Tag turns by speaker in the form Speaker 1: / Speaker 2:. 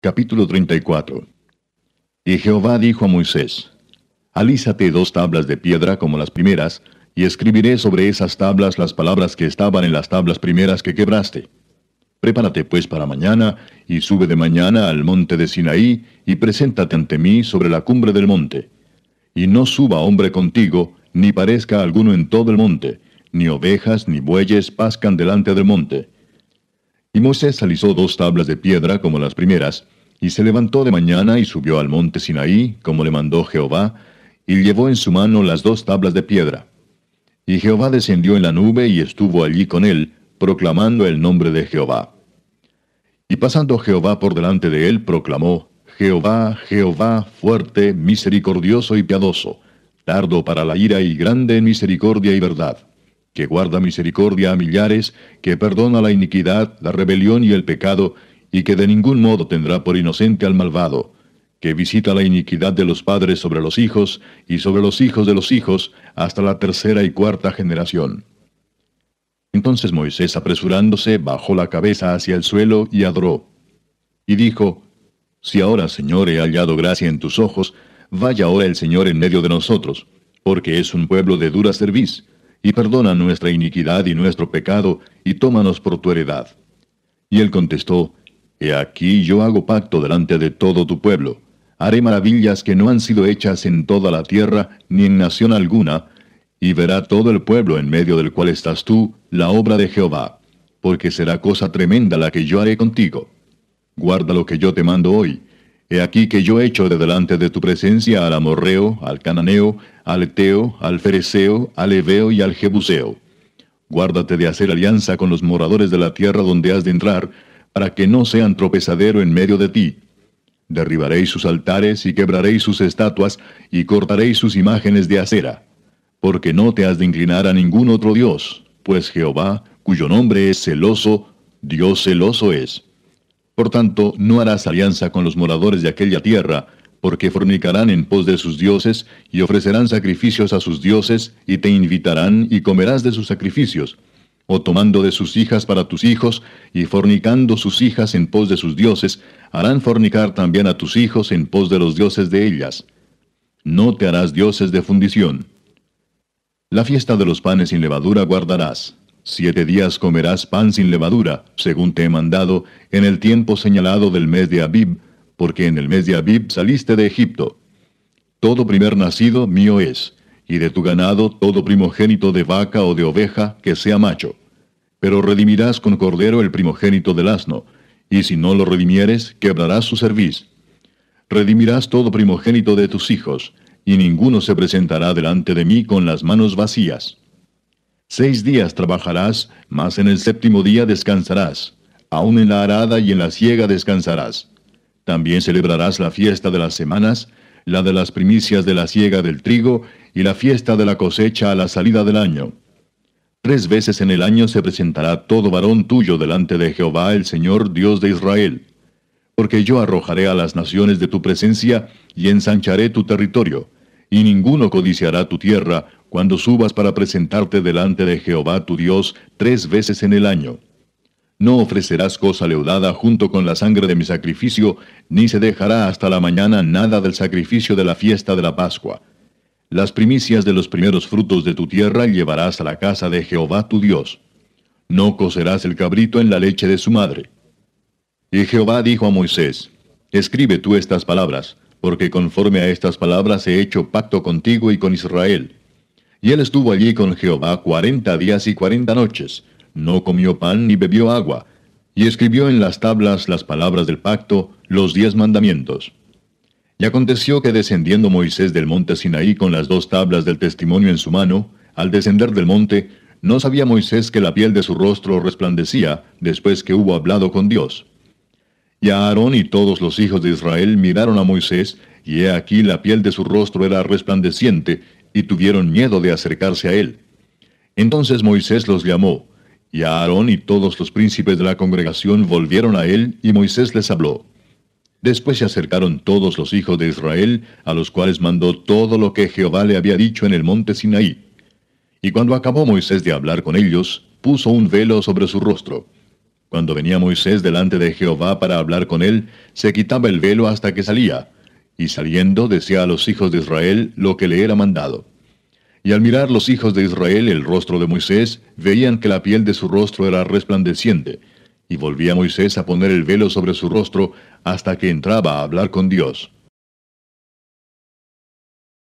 Speaker 1: Capítulo 34 Y Jehová dijo a Moisés, Alízate dos tablas de piedra como las primeras, y escribiré sobre esas tablas las palabras que estaban en las tablas primeras que quebraste. Prepárate pues para mañana, y sube de mañana al monte de Sinaí, y preséntate ante mí sobre la cumbre del monte. Y no suba hombre contigo, ni parezca alguno en todo el monte, ni ovejas ni bueyes pascan delante del monte y Moisés alisó dos tablas de piedra como las primeras, y se levantó de mañana y subió al monte Sinaí, como le mandó Jehová, y llevó en su mano las dos tablas de piedra. Y Jehová descendió en la nube y estuvo allí con él, proclamando el nombre de Jehová. Y pasando Jehová por delante de él, proclamó, Jehová, Jehová, fuerte, misericordioso y piadoso, tardo para la ira y grande en misericordia y verdad que guarda misericordia a millares, que perdona la iniquidad, la rebelión y el pecado, y que de ningún modo tendrá por inocente al malvado, que visita la iniquidad de los padres sobre los hijos y sobre los hijos de los hijos hasta la tercera y cuarta generación. Entonces Moisés, apresurándose, bajó la cabeza hacia el suelo y adoró. Y dijo, Si ahora, Señor, he hallado gracia en tus ojos, vaya ahora el Señor en medio de nosotros, porque es un pueblo de dura cerviz y perdona nuestra iniquidad y nuestro pecado, y tómanos por tu heredad. Y él contestó, He aquí yo hago pacto delante de todo tu pueblo. Haré maravillas que no han sido hechas en toda la tierra, ni en nación alguna, y verá todo el pueblo en medio del cual estás tú, la obra de Jehová, porque será cosa tremenda la que yo haré contigo. Guarda lo que yo te mando hoy, He aquí que yo echo de delante de tu presencia al amorreo, al cananeo, al eteo, al fereceo, al heveo y al jebuseo. Guárdate de hacer alianza con los moradores de la tierra donde has de entrar, para que no sean tropezadero en medio de ti. Derribaréis sus altares y quebraréis sus estatuas y cortaréis sus imágenes de acera. Porque no te has de inclinar a ningún otro Dios, pues Jehová, cuyo nombre es celoso, Dios celoso es. Por tanto, no harás alianza con los moradores de aquella tierra, porque fornicarán en pos de sus dioses, y ofrecerán sacrificios a sus dioses, y te invitarán, y comerás de sus sacrificios, o tomando de sus hijas para tus hijos, y fornicando sus hijas en pos de sus dioses, harán fornicar también a tus hijos en pos de los dioses de ellas. No te harás dioses de fundición. La fiesta de los panes sin levadura guardarás. Siete días comerás pan sin levadura, según te he mandado, en el tiempo señalado del mes de Abib, porque en el mes de Abib saliste de Egipto. Todo primer nacido mío es, y de tu ganado todo primogénito de vaca o de oveja que sea macho. Pero redimirás con cordero el primogénito del asno, y si no lo redimieres, quebrarás su cerviz. Redimirás todo primogénito de tus hijos, y ninguno se presentará delante de mí con las manos vacías. Seis días trabajarás, mas en el séptimo día descansarás. Aún en la arada y en la siega descansarás. También celebrarás la fiesta de las semanas, la de las primicias de la siega del trigo y la fiesta de la cosecha a la salida del año. Tres veces en el año se presentará todo varón tuyo delante de Jehová el Señor Dios de Israel. Porque yo arrojaré a las naciones de tu presencia y ensancharé tu territorio, y ninguno codiciará tu tierra, cuando subas para presentarte delante de Jehová tu Dios tres veces en el año. No ofrecerás cosa leudada junto con la sangre de mi sacrificio, ni se dejará hasta la mañana nada del sacrificio de la fiesta de la Pascua. Las primicias de los primeros frutos de tu tierra llevarás a la casa de Jehová tu Dios. No cocerás el cabrito en la leche de su madre. Y Jehová dijo a Moisés, Escribe tú estas palabras, porque conforme a estas palabras he hecho pacto contigo y con Israel y él estuvo allí con Jehová cuarenta días y cuarenta noches, no comió pan ni bebió agua, y escribió en las tablas las palabras del pacto, los diez mandamientos. Y aconteció que descendiendo Moisés del monte Sinaí con las dos tablas del testimonio en su mano, al descender del monte, no sabía Moisés que la piel de su rostro resplandecía después que hubo hablado con Dios. Y Aarón y todos los hijos de Israel miraron a Moisés, y he aquí la piel de su rostro era resplandeciente, y tuvieron miedo de acercarse a él. Entonces Moisés los llamó, y Aarón y todos los príncipes de la congregación volvieron a él, y Moisés les habló. Después se acercaron todos los hijos de Israel, a los cuales mandó todo lo que Jehová le había dicho en el monte Sinaí. Y cuando acabó Moisés de hablar con ellos, puso un velo sobre su rostro. Cuando venía Moisés delante de Jehová para hablar con él, se quitaba el velo hasta que salía, y saliendo decía a los hijos de Israel lo que le era mandado. Y al mirar los hijos de Israel el rostro de Moisés, veían que la piel de su rostro era resplandeciente. Y volvía Moisés a poner el velo sobre su rostro hasta que entraba a hablar con Dios.